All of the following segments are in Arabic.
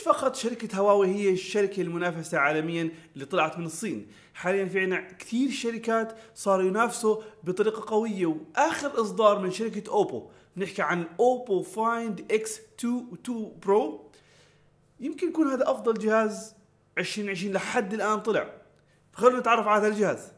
مش فقط شركة هواوي هي الشركة المنافسة عالميا اللي طلعت من الصين حاليا في عنا كثير شركات صاروا ينافسوا بطريقة قوية وآخر إصدار من شركة أوبو بنحكي عن أوبو فايند إكس 2 2 برو يمكن يكون هذا أفضل جهاز 2020 لحد الآن طلع خلونا نتعرف على هذا الجهاز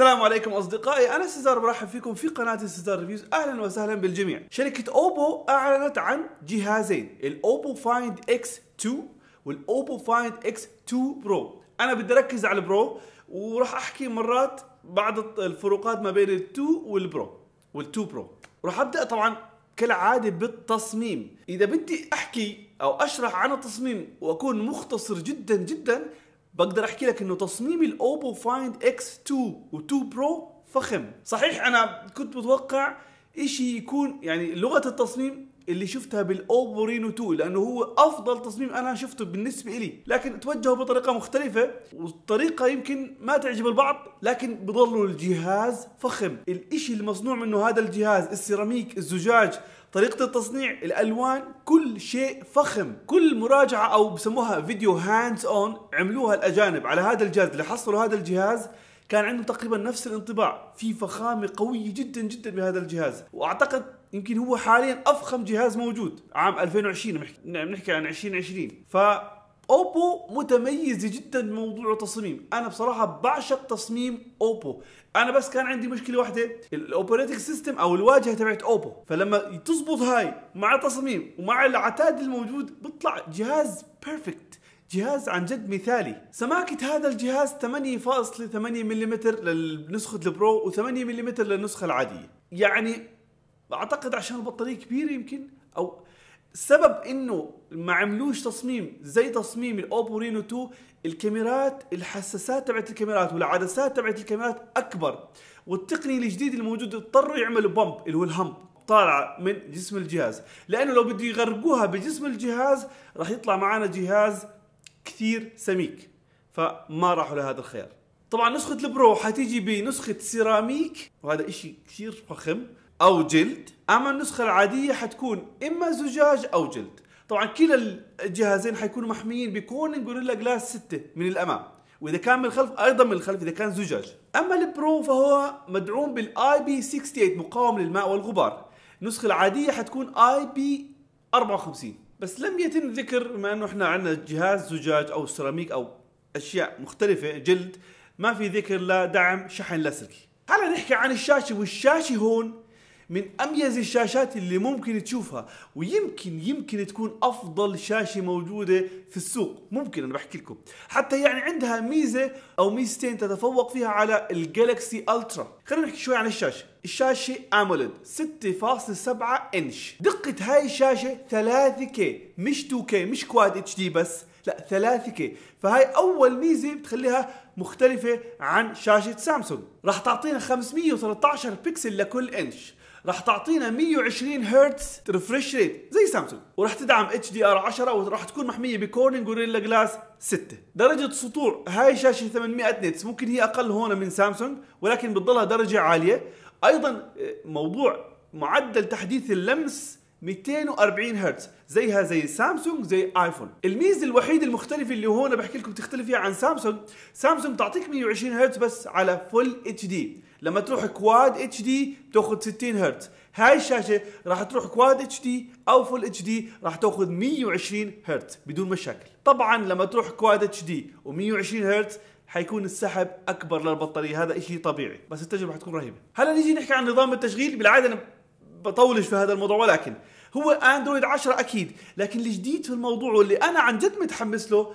السلام عليكم اصدقائي انا سيزار برحب فيكم في قناه سيزار ريفيوز اهلا وسهلا بالجميع شركه اوبو اعلنت عن جهازين الاوبو فايند اكس 2 والاوبو فايند اكس 2 برو انا بدي اركز على البرو وراح احكي مرات بعض الفروقات ما بين ال2 والبرو وال2 برو راح ابدا طبعا كالعاده بالتصميم اذا بدي احكي او اشرح عن التصميم واكون مختصر جدا جدا بقدر احكي لك انه تصميم الاوبو فايند اكس 2 و2 برو فخم صحيح انا كنت متوقع شيء يكون يعني لغه التصميم اللي شفتها بالاوبورينو 2 لانه هو افضل تصميم انا شفته بالنسبه لي لكن توجهوا بطريقه مختلفه والطريقه يمكن ما تعجب البعض لكن بضلوا الجهاز فخم الاشي المصنوع منه هذا الجهاز السيراميك الزجاج طريقة التصنيع الألوان كل شيء فخم كل مراجعة أو بسموها فيديو هاندز أون عملوها الأجانب على هذا الجهاز اللي حصلوا هذا الجهاز كان عندهم تقريبا نفس الانطباع في فخامه قويه جدا جدا بهذا الجهاز واعتقد يمكن هو حاليا افخم جهاز موجود عام 2020 بنحكي عن 2020 ف اوبو متميزه جدا بموضوع التصميم انا بصراحه بعشق تصميم اوبو انا بس كان عندي مشكله واحده الاوبريتنج سيستم او الواجهه تبعت اوبو فلما تزبط هاي مع التصميم ومع العتاد الموجود بيطلع جهاز بيرفكت جهاز عن جد مثالي سماكة هذا الجهاز 8.8 ملم لنسخة البرو و8 ملم للنسخة العادية يعني اعتقد عشان البطارية كبيرة يمكن او سبب انه ما عملوش تصميم زي تصميم الاوبو رينو 2 الكاميرات الحساسات تبعت الكاميرات والعدسات تبعت الكاميرات اكبر والتقنيه الجديده الموجوده اضطروا يعملوا بمب اللي هو الهمب طالعه من جسم الجهاز لانه لو بده يغرقوها بجسم الجهاز راح يطلع معنا جهاز كثير سميك فما راحوا لهذا الخيار طبعا نسخة البرو حتيجي بنسخة سيراميك وهذا اشي كثير فخم او جلد اما النسخة العادية حتكون اما زجاج او جلد طبعا كلا الجهازين حيكونوا محميين بكون جوريلا جلاس 6 من الامام واذا كان من الخلف ايضا من الخلف اذا كان زجاج اما البرو فهو مدعوم بالاي بي 68 مقاوم للماء والغبار النسخة العادية حتكون اي بي 54 بس لم يتم ذكر بما انه احنا عندنا جهاز زجاج او سيراميك او اشياء مختلفه جلد ما في ذكر لدعم شحن لاسلكي. هلا نحكي عن الشاشه والشاشه هون من اميز الشاشات اللي ممكن تشوفها ويمكن يمكن تكون افضل شاشه موجوده في السوق ممكن انا بحكي لكم حتى يعني عندها ميزه او ميزتين تتفوق فيها على الجالكسي الترا خلينا نحكي شوي عن الشاشه الشاشة أموليد 6.7 إنش دقة هاي الشاشة كي مش 2 كي مش كواد اتش دي بس لا 3 كي فهاي أول ميزة بتخليها مختلفة عن شاشة سامسونج راح تعطينا 513 بكسل لكل إنش راح تعطينا 120 هرتز ريفرش ريت زي سامسونج وراح تدعم اتش دي ار 10 وراح تكون محميه بكورنينج جوريلا جلاس 6 درجه سطوع هاي شاشه 800 نتس ممكن هي اقل هون من سامسونج ولكن بتضلها درجه عاليه ايضا آه، موضوع معدل تحديث اللمس 240 هرتز زيها زي سامسونج زي ايفون الميزه الوحيده المختلفه اللي هون بحكي لكم تختلف فيها عن سامسونج سامسونج تعطيك 120 هرتز بس على فل اتش دي لما تروح كواد اتش دي بتاخذ 60 هرتز هاي الشاشه راح تروح كواد اتش دي او فول اتش دي راح تاخذ 120 هرتز بدون مشاكل طبعا لما تروح كواد اتش دي و120 هرتز حيكون السحب اكبر للبطاريه هذا شيء طبيعي بس التجربه حتكون رهيبه هلا نيجي نحكي عن نظام التشغيل بالعاده أنا بطولش في هذا الموضوع ولكن هو اندرويد 10 اكيد لكن الجديد في الموضوع واللي انا عن جد متحمس له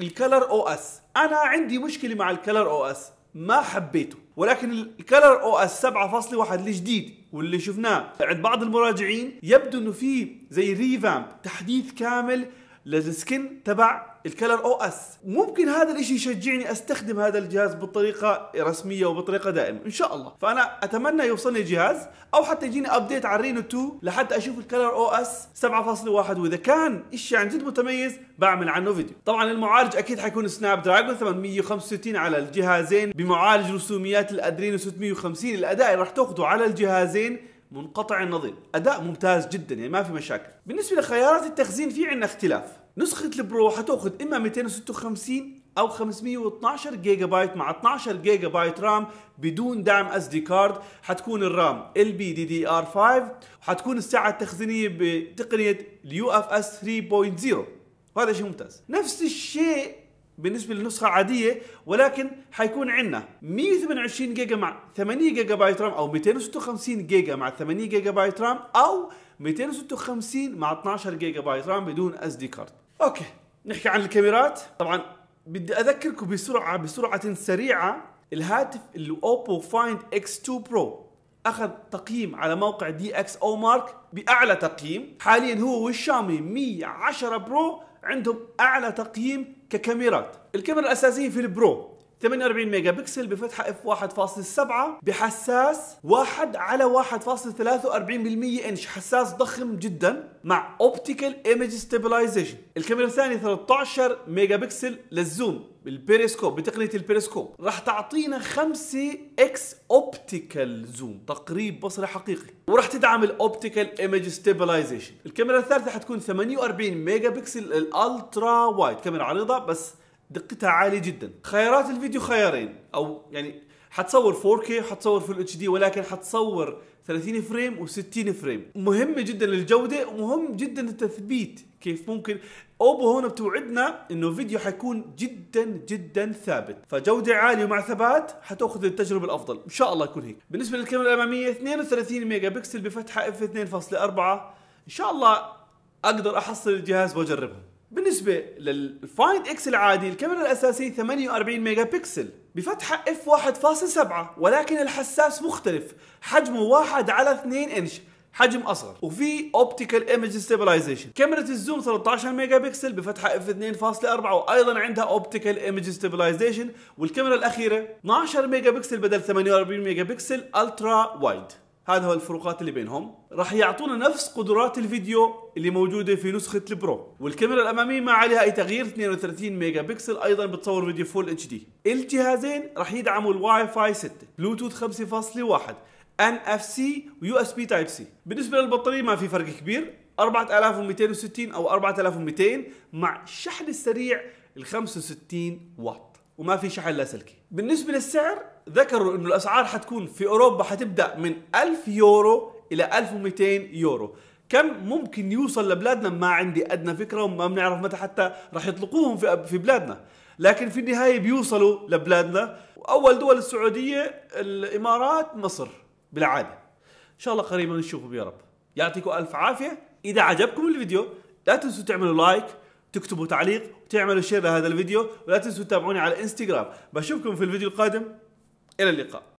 الكلر او اس انا عندي مشكله مع الكلر او اس ما حبيته ولكن الكلر او اس 7.1 الجديد واللي شفناه عند بعض المراجعين يبدو انه في زي ريفامب تحديث كامل للسكن تبع الكلر او اس ممكن هذا الاشي يشجعني استخدم هذا الجهاز بطريقه رسميه وبطريقه دائمه ان شاء الله فانا اتمنى يوصلني جهاز او حتى يجيني ابديت على رينو 2 لحتى اشوف الكلر او اس 7.1 واذا كان اشي عن جد متميز بعمل عنه فيديو طبعا المعالج اكيد حيكون سناب دراجون 865 على الجهازين بمعالج رسوميات الادرينو 650 الاداء اللي راح تاخذه على الجهازين منقطع النظير اداء ممتاز جدا يعني ما في مشاكل بالنسبه لخيارات التخزين في عندنا اختلاف نسخه البرو حتاخذ اما 256 او 512 جيجا بايت مع 12 جيجا بايت رام بدون دعم اس دي كارد حتكون الرام ال بي دي دي ار 5 وحتكون السعه التخزينيه بتقنيه اليو اف اس 3.0 وهذا شيء ممتاز نفس الشيء بالنسبة للنسخة عادية ولكن حيكون عندنا 128 جيجا مع 8 جيجا بايت رام او 256 جيجا مع 8 جيجا بايت رام او 256 مع 12 جيجا بايت رام بدون اس دي كارد. اوكي نحكي عن الكاميرات طبعا بدي اذكركم بسرعة بسرعة سريعة الهاتف اللي اوبو فايند اكس 2 برو اخذ تقييم على موقع دي اكس او مارك باعلى تقييم حاليا هو والشامي 110 برو عندهم اعلى تقييم ككاميرات الكاميرا الاساسيه في البرو 48 ميجا بكسل بفتحة اف 1.7 بحساس 1 على 1.43 انش حساس ضخم جدا مع اوبتيكال ايمج ستابلايزيشن الكاميرا الثانية 13 ميجا بكسل للزوم بالبيريسكوب بتقنيه البيريسكوب راح تعطينا 5 اكس اوبتيكال زوم تقريب بصري حقيقي وراح تدعم الاوبتيكال ايمج ستابلايزيشن الكاميرا الثالثه حتكون 48 ميجا بكسل الالترا وايد كاميرا عريضه بس دقتها عاليه جدا خيارات الفيديو خيارين او يعني حتصور 4K وحتصور في الاتش دي ولكن حتصور 30 فريم و60 فريم مهمه جدا للجوده ومهم جدا التثبيت كيف ممكن اوبو هون بتوعدنا انه فيديو حيكون جدا جدا ثابت فجوده عاليه مع ثبات حتاخذ التجربه الافضل ان شاء الله يكون هيك بالنسبه للكاميرا الاماميه 32 ميجا بكسل بفتحه اف 2.4 ان شاء الله اقدر احصل الجهاز واجربها بالنسبه للفايند اكس العادي الكاميرا الاساسيه 48 ميجا بكسل بفتحه اف 1.7 ولكن الحساس مختلف حجمه 1 على 2 انش حجم اصغر وفي اوبتيكال ايمج ستابلايزيشن كاميرا الزوم 13 ميجا بكسل بفتحه اف 2.4 وايضا عندها اوبتيكال ايمج ستابلايزيشن والكاميرا الاخيره 12 ميجا بكسل بدل 48 ميجا بكسل الترا وايد هذا هو الفروقات اللي بينهم راح يعطونا نفس قدرات الفيديو اللي موجوده في نسخه البرو والكاميرا الاماميه ما عليها اي تغيير 32 ميجا بكسل ايضا بتصور فيديو فول اتش دي الجهازين راح يدعموا الواي فاي 6 بلوتوث 5.1 ان اف سي ويو اس بي تايب سي بالنسبه للبطاريه ما في فرق كبير 4260 او 4200 مع الشحن السريع ال 65 واط وما في شحن لاسلكي بالنسبه للسعر ذكروا انه الاسعار حتكون في اوروبا حتبدا من 1000 يورو الى 1200 يورو كم ممكن يوصل لبلادنا ما عندي ادنى فكره وما بنعرف متى حتى راح يطلقوهم في في بلادنا لكن في النهايه بيوصلوا لبلادنا واول دول السعوديه الامارات مصر بالعاده ان شاء الله قريبا نشوفهم يا رب يعطيكم الف عافيه اذا عجبكم الفيديو لا تنسوا تعملوا لايك تكتبوا تعليق وتعملوا شير لهذا الفيديو ولا تنسوا تتابعوني على انستغرام بشوفكم في الفيديو القادم الى اللقاء